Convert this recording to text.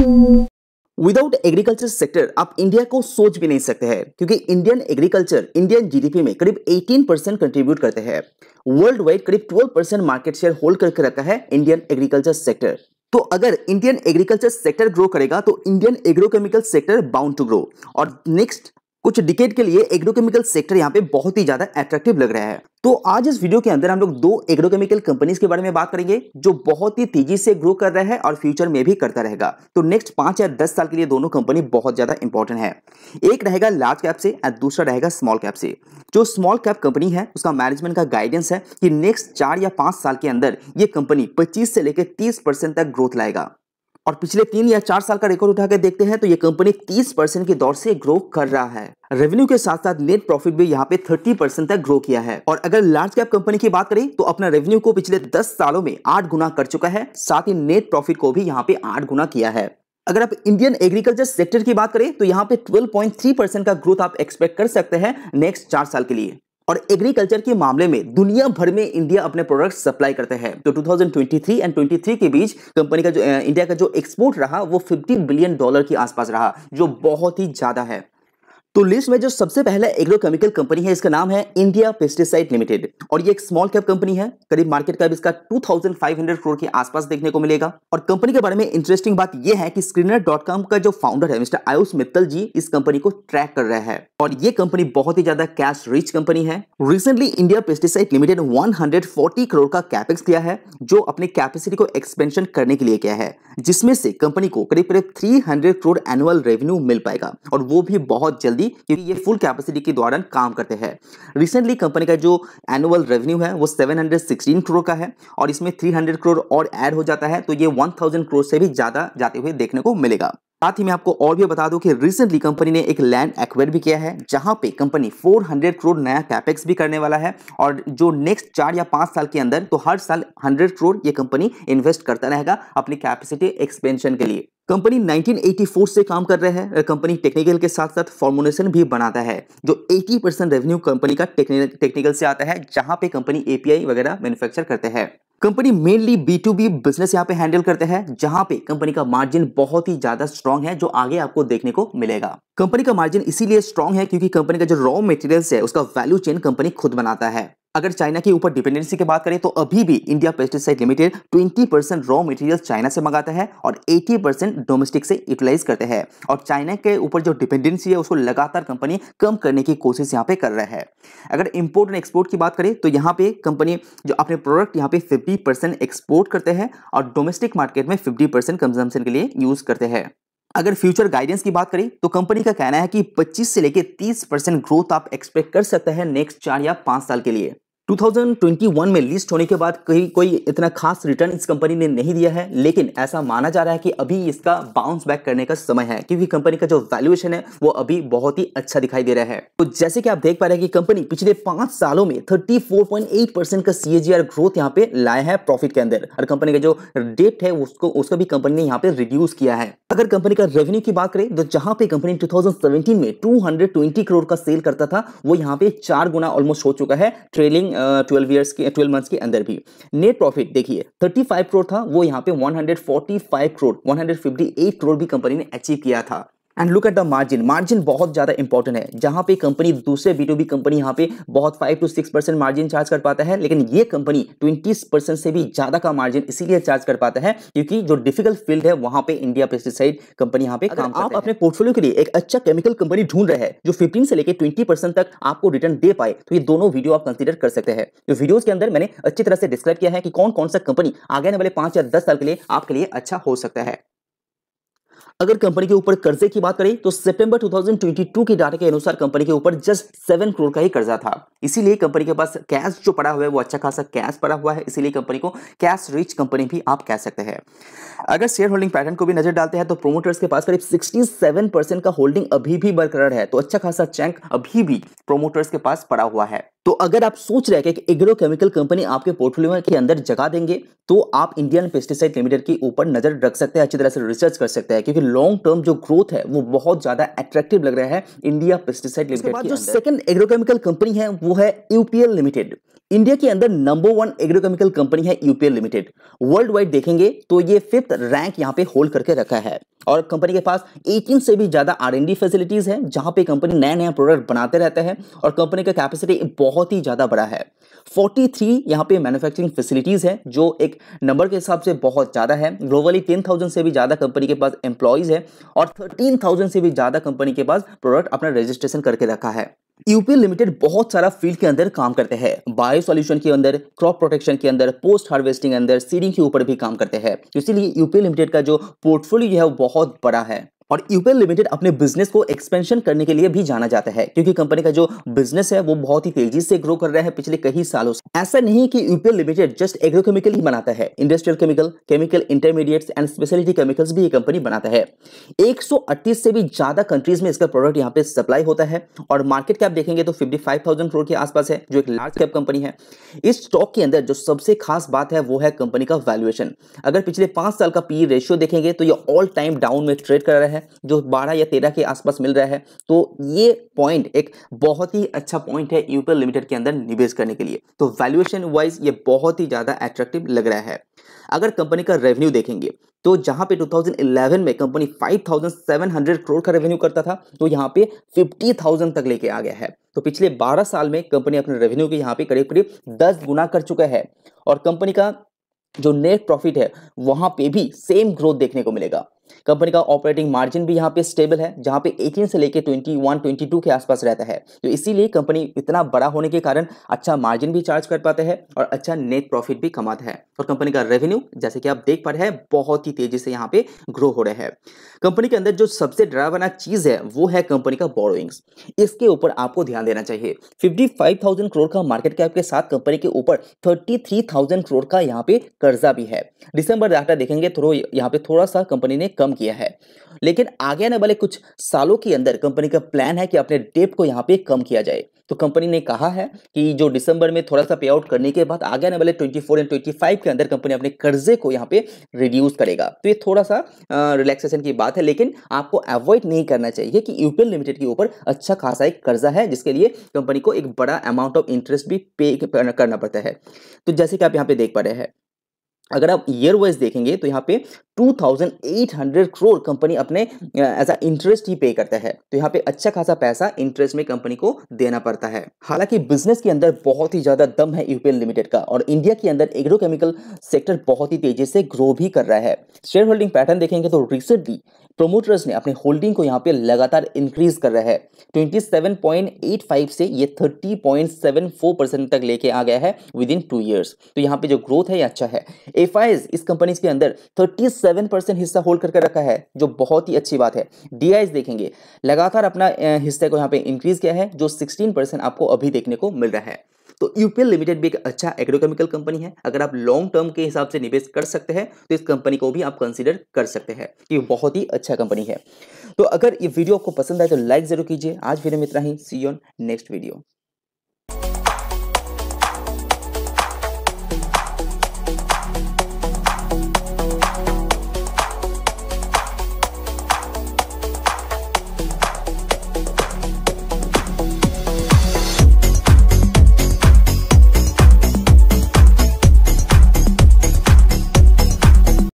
without agriculture sector आप India को सोच भी नहीं सकते हैं क्योंकि इंडियन एग्रीकल्चर इंडियन जीडीपी में करीब 18 परसेंट कंट्रीब्यूट करते हैं वर्ल्ड वाइड करीब 12 परसेंट मार्केट शेयर होल्ड करके रखा है इंडियन एग्रीकल्चर सेक्टर तो अगर इंडियन एग्रीकल्चर सेक्टर ग्रो करेगा तो Indian agrochemical sector bound to grow और नेक्स्ट कुछ डिकेट के लिए एग्रोकेमिकल सेक्टर यहाँ पे बहुत ही ज्यादा अट्रैक्टिव लग रहा है तो आज इस वीडियो के अंदर हम लोग दो एग्रोकेमिकल कंपनीज के बारे में बात करेंगे जो बहुत ही तेजी से ग्रो कर रहे हैं और फ्यूचर में भी करता रहेगा तो नेक्स्ट पांच या दस साल के लिए दोनों कंपनी बहुत ज्यादा इंपॉर्टेंट है एक रहेगा लार्ज कैप से और दूसरा रहेगा स्मॉल कैप से जो स्मॉल कैप कंपनी है उसका मैनेजमेंट का गाइडेंस है कि नेक्स्ट चार या पांच साल के अंदर ये कंपनी पच्चीस से लेकर तीस तक ग्रोथ लाएगा और पिछले तीन या चार साल का रिकॉर्ड उठाकर देखते हैं तो ये कंपनी 30 परसेंट की दौर से ग्रो कर रहा है रेवेन्यू के साथ साथ नेट प्रॉफिट भी यहाँ पे 30 परसेंट तक ग्रो किया है और अगर लार्ज कैप कंपनी की बात करें तो अपना रेवेन्यू को पिछले 10 सालों में आठ गुना कर चुका है साथ ही नेट प्रॉफिट को भी यहाँ पे आठ गुना किया है अगर आप इंडियन एग्रीकल्चर सेक्टर की बात करें तो यहाँ पे 12.3 परसेंट का ग्रोथ आप एक्सपेक्ट कर सकते हैं नेक्स्ट चार साल के लिए और एग्रीकल्चर के मामले में दुनिया भर में इंडिया अपने प्रोडक्ट सप्लाई करते हैं तो 2023 एंड 23 के बीच कंपनी का जो इंडिया का जो एक्सपोर्ट रहा वो 50 बिलियन डॉलर के आसपास रहा जो बहुत ही ज्यादा है तो लिस्ट में जो सबसे पहला एग्रोकेमिकल कंपनी है इसका नाम है इंडिया पेस्टिसाइड लिमिटेड और ये एक स्मॉल कैप कंपनी है करीब मार्केट कैप इसका 2500 करोड़ के आसपास देखने को मिलेगा और कंपनी के बारे में इंटरेस्टिंग बात यह है कि स्क्रीनर डॉट कॉम का जो फाउंडर है मिस्टर आयुष मित्तल जी इस कंपनी को ट्रैक कर रहे हैं और ये कंपनी बहुत ही ज्यादा कैश रिच कंपनी है recently India pesticide limited one crore का कैपेक्स किया है जो अपने कैपेसिटी को एक्सपेंशन करने के लिए किया है जिसमें से कंपनी को करीब करीब थ्री करोड़ एनुअल रेवेन्यू मिल पाएगा और वो भी बहुत जल्दी जल्दी क्योंकि ये फुल कैपेसिटी के दौरान काम करते हैं रिसेंटली कंपनी का जो एनुअल रेवेन्यू है वो 716 करोड़ का है और इसमें 300 करोड़ और ऐड हो जाता है तो ये 1000 करोड़ से भी ज़्यादा जाते हुए देखने को मिलेगा साथ ही मैं आपको और भी बता दूं कि रिसेंटली कंपनी ने एक लैंड एक्वायर भी किया है जहां पे कंपनी 400 करोड़ नया कैपेक्स भी करने वाला है और जो नेक्स्ट चार या पाँच साल के अंदर तो हर साल 100 करोड़ ये कंपनी इन्वेस्ट करता रहेगा अपनी कैपेसिटी एक्सपेंशन के लिए कंपनी 1984 से काम कर रहे हैं कंपनी टेक्निकल के साथ साथ फॉर्मुलेशन भी बनाता है जो 80 परसेंट रेवेन्यू कंपनी का टेक्निकल से आता है जहां पे कंपनी एपीआई वगैरह मैन्युफैक्चर करते हैं company mainly B to B business यहाँ पे हैंडल करते हैं जहां पे कंपनी का मार्जिन बहुत ही ज्यादा स्ट्रांग है जो आगे आपको देखने को मिलेगा कंपनी का मार्जिन इसीलिए स्ट्रांग है क्योंकि कंपनी का जो रॉ मटेरियल्स है उसका वैल्यू चेन कंपनी खुद बनाता है अगर चाइना के ऊपर डिपेंडेंसी की बात करें तो अभी भी India pesticide limited 20 percent raw material China से मंगाता है और 80 परसेंट डोमेस्टिक से यूटिलाइज करते हैं और चाइना के ऊपर जो डिपेंडेंसी है उसको लगातार कंपनी कम करने की कोशिश यहाँ पे कर रहा है अगर इंपोर्ट एंड एक्सपोर्ट की बात करें तो यहाँ पे कंपनी जो अपने प्रोडक्ट यहाँ पे फिफ्टी एक्सपोर्ट करते हैं और डोमेस्टिक मार्केट में फिफ्टी परसेंट के लिए यूज करते हैं अगर फ्यूचर गाइडेंस की बात करें तो कंपनी का कहना है कि 25 से लेकर 30 परसेंट ग्रोथ आप एक्सपेक्ट कर सकते हैं नेक्स्ट चार या पांच साल के लिए 2021 में लिस्ट होने के बाद कहीं कोई इतना खास रिटर्न इस कंपनी ने नहीं दिया है लेकिन ऐसा माना जा रहा है कि अभी इसका बाउंस बैक करने का समय है क्योंकि कंपनी का जो वैल्यूएशन है वो अभी बहुत ही अच्छा दिखाई दे रहा है तो जैसे कि आप देख पा रहे हैं कि कंपनी पिछले पांच सालों में 34.8 परसेंट का सी ग्रोथ यहाँ पे लाया है प्रॉफिट के अंदर और कंपनी का जो डेट है उसको उसको भी कंपनी ने यहाँ पे रिड्यूस किया है अगर कंपनी का रेवेन्यू की बात करें तो जहां पे कंपनी 2017 में 220 करोड़ का सेल करता था वो यहाँ पे चार गुना ऑलमोस्ट हो चुका है ट्रेलिंग ट्वेल्व ईयर्स के ट्वेल्व मंथ्स के अंदर भी नेट प्रॉफिट देखिए थर्टी फाइव करोड़ था वो यहाँ पे one hundred forty five crore one hundred fifty eight crore भी कंपनी ने अचीव किया था and look at the margin margin बहुत ज़्यादा इंपॉर्टेंट है जहां पे कंपनी दूसरे बी टू बी कंपनी यहाँ पे बहुत five to six percent margin charge कर पाता है लेकिन ये कंपनी ट्वेंटी परसेंट से भी ज़्यादा का मार्जिन इसीलिए चार्ज कर पाता है क्योंकि जो डिफिकल्ट फील्ड है वहां पे इंडिया पेस्टिसाइड कंपनी यहाँ पे काम आप अपने पोर्टफोलियो के लिए एक अच्छा केमिकल कंपनी ढूंढ रहे हैं जो फिफ्टीन से लेकर ट्वेंटी तक आपको रिटर्न दे पाए तो ये दोनों वीडियो आप कंसिडर कर सकते हैं जो वीडियोज के अंदर मैंने अच्छी तरह से डिस्क्राइब किया है कि कौन कौन सा कंपनी आगे आने वाले पांच या दस साल के लिए आपके लिए अच्छा हो सकता है अगर कंपनी के ऊपर कर्जे की बात करें तो सितंबर 2022 के डाटा के अनुसार कंपनी के ऊपर जस्ट सेवन करोड़ का ही कर्जा था इसीलिए कंपनी के पास कैश जो पड़ा हुआ है वो अच्छा खासा कैश पड़ा हुआ है इसीलिए कंपनी को कैश रिच कंपनी भी आप कह सकते हैं अगर शेयर होल्डिंग पैटर्न को भी नजर डालते हैं तो प्रोमोटर्स के पास करीब सिक्सटी का होल्डिंग अभी भी बरकरार है तो अच्छा खासा चैंक अभी भी प्रोमोटर्स के पास पड़ा हुआ है तो अगर आप सोच रहे हैं कि एग्रोकेमिकल कंपनी आपके पोर्टफोलियो के अंदर जगह देंगे तो आप इंडियन पेस्टिसाइड लिमिटेड के ऊपर नजर रख सकते हैं अच्छी तरह से रिसर्च कर सकते हैं क्योंकि लॉन्ग टर्म जो ग्रोथ है वो बहुत ज्यादा अट्रैक्टिव लग रहा है इंडिया पेस्टिसाइड लिमिटेड जो सेकंड एग्रोकेमिकल कंपनी है वो है यूपीएल लिमिटेड इंडिया के अंदर नंबर वन एग्रोकेमिकल कंपनी है यूपीएल लिमिटेड वर्ल्ड वाइड देखेंगे तो ये फिफ्थ रैंक यहाँ पे होल्ड करके रखा है और कंपनी के पास 18 से भी ज्यादा आर डी फैसिलिटीज है जहां पे कंपनी नया नया प्रोडक्ट बनाते रहते हैं और कंपनी का कैपेसिटी बहुत बहुत ही ज़्यादा बड़ा है 43 थ्री यहाँ पे मैन्युफैक्चरिंग फैसिलिटीज़ है जो एक नंबर के हिसाब से बहुत ज़्यादा है ग्लोबली 10,000 से भी ज़्यादा कंपनी के पास एम्प्लॉयज़ है और 13,000 से भी ज़्यादा कंपनी के पास प्रोडक्ट अपना रजिस्ट्रेशन करके रखा है यूपी लिमिटेड बहुत सारा फील्ड के अंदर काम करते हैं बायो सॉल्यूशन के अंदर क्रॉप प्रोटेक्शन के अंदर पोस्ट हार्वेस्टिंग के अंदर सीडिंग के ऊपर भी काम करते हैं इसीलिए यूपी लिमिटेड का जो पोर्टफोलियो है वो बहुत बड़ा है और यूपीएल लिमिटेड अपने बिजनेस को एक्सपेंशन करने के लिए भी जाना जाता है क्योंकि कंपनी का जो बिजनेस है वो बहुत ही तेजी से ग्रो कर रहा है पिछले कई सालों से ऐसा नहीं कि यूपीएल लिमिटेड जस्ट एग्रोकेमिकल ही बनाता है industrial chemical chemical intermediates and speciality chemicals भी ये कंपनी बनाता है एक से भी ज्यादा कंट्रीज में इसका प्रोडक्ट यहाँ पे सप्लाई होता है और मार्केट कैप देखेंगे तो फिफ्टी करोड़ के आसपास है जो एक लार्ज कैप कंपनी है इस स्टॉक के अंदर जो सबसे खास बात है वो है कंपनी का वैल्यूएशन अगर पिछले पांच साल का पी रेशियो e देखेंगे तो ये ऑल टाइम डाउन में ट्रेड कर रहा है है जो बारह या तेरह के आसपास मिल रहा है तो ये पॉइंट एक बहुत ही अच्छा पॉइंट है यूपीएल लिमिटेड के अंदर निवेश करने के लिए तो वैल्यूएशन वाइज ये बहुत ही ज़्यादा अट्रैक्टिव लग रहा है अगर कंपनी का रेवेन्यू देखेंगे तो जहां पे 2011 में कंपनी 5,700 करोड़ का रेवेन्यू करता था तो यहां पे 50,000 तक लेके आ गया है तो पिछले 12 साल में कंपनी अपने रेवेन्यू के यहां पे करीब करीब 10 गुना कर चुका है और कंपनी का जो नेट प्रॉफिट है वहां पे भी सेम ग्रोथ देखने को मिलेगा कंपनी का ऑपरेटिंग मार्जिन भी यहाँ पे स्टेबल है जहाँ पे 18 से लेके 21, 22 के आसपास रहता है तो इसीलिए कंपनी इतना बड़ा होने के कारण अच्छा मार्जिन भी चार्ज कर पाते हैं और अच्छा नेट प्रॉफिट भी कमाते हैं और कंपनी का रेवेन्यू जैसे कि आप देख पा रहे हैं बहुत ही तेजी से यहाँ पे ग्रो हो रहे हैं कंपनी के अंदर जो सबसे डरावना चीज है वो है कंपनी का बोरोइंग्स इसके ऊपर आपको ध्यान देना चाहिए फिफ्टी करोड़ का मार्केट कैप के साथ कंपनी के ऊपर थर्टी करोड़ का यहाँ पे कर्जा भी है दिसंबर डाटा देखेंगे थोड़ा यहाँ पे थोड़ा सा कंपनी ने कम किया है लेकिन आगे आने वाले कुछ सालों के अंदर कंपनी का प्लान है कि अपने डेप को यहाँ पे कम किया जाए तो कंपनी ने कहा है कि जो दिसंबर में थोड़ा सा पे आउट करने के बाद आगे आने वाले 24 एंड 25 के अंदर कंपनी अपने कर्जे को यहाँ पे रिड्यूस करेगा तो ये थोड़ा सा रिलैक्सेशन की बात है लेकिन आपको अवॉइड नहीं करना चाहिए कि यूपीएल लिमिटेड के ऊपर अच्छा खासा एक कर्जा है जिसके लिए कंपनी को एक बड़ा अमाउंट ऑफ इंटरेस्ट भी पे करना पड़ता है तो जैसे कि आप यहाँ पे देख पा रहे हैं अगर आप ईयर वाइज देखेंगे तो यहाँ पे 2,800 करोड़ कंपनी अपने एज अ इंटरेस्ट ही पे करता है तो यहाँ पे अच्छा खासा पैसा इंटरेस्ट में कंपनी को देना पड़ता है हालांकि बिजनेस के अंदर बहुत ही ज़्यादा दम है यूपीएल लिमिटेड का और इंडिया के अंदर एग्रोकेमिकल सेक्टर बहुत ही तेजी से ग्रो भी कर रहा है शेयर होल्डिंग पैटर्न देखेंगे तो रिसेंटली प्रोमोटर्स ने अपने होल्डिंग को यहाँ पे लगातार इंक्रीज कर रहा है ट्वेंटी से ये थर्टी परसेंट तक लेके आ गया है विद इन टू ईयर्स तो यहाँ पे जो ग्रोथ है ये अच्छा है एफ इस कंपनी के अंदर 37 परसेंट हिस्सा होल्ड करके रखा है जो बहुत ही अच्छी बात है डी देखेंगे लगातार अपना हिस्से को यहाँ पे इंक्रीज किया है जो 16 परसेंट आपको अभी देखने को मिल रहा है तो यूपीएल लिमिटेड भी एक अच्छा एग्रोकेमिकल कंपनी है अगर आप लॉन्ग टर्म के हिसाब से निवेश कर सकते हैं तो इस कंपनी को भी आप कंसिडर कर सकते हैं कि बहुत ही अच्छा कंपनी है तो अगर ये वीडियो आपको पसंद आए तो लाइक जरूर कीजिए आज वीडियो में इतना ही सी ऑन नेक्स्ट वीडियो